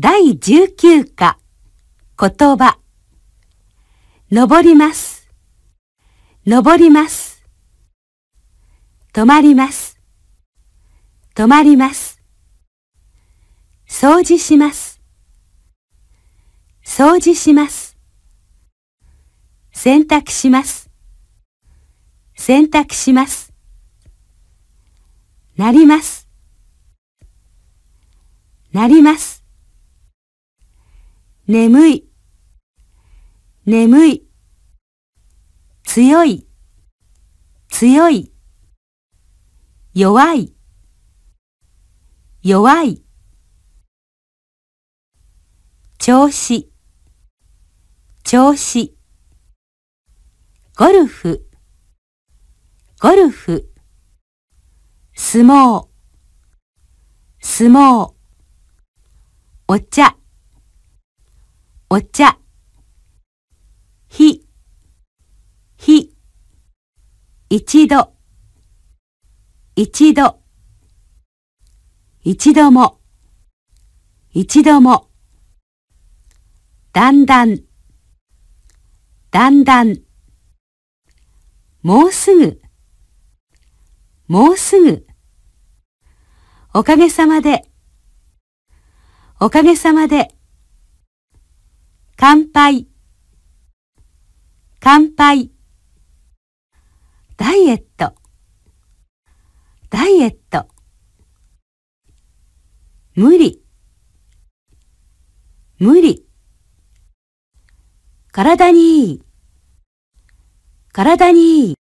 第19課、言葉。登ります。登ります。止まります。止まります。掃除します。掃除します。洗濯します。洗濯します。なります。なります。眠い、眠い、強い、強い、弱い、弱い、調子、調子、ゴルフ、ゴルフ、相撲、相撲、お茶、お茶ひひ一度一度一度も一度もだんだんだんだんもうすぐもうすぐおかげさまでおかげさまで乾杯、乾杯。ダイエット、ダイエット。無理、無理。体にいい、体にいい。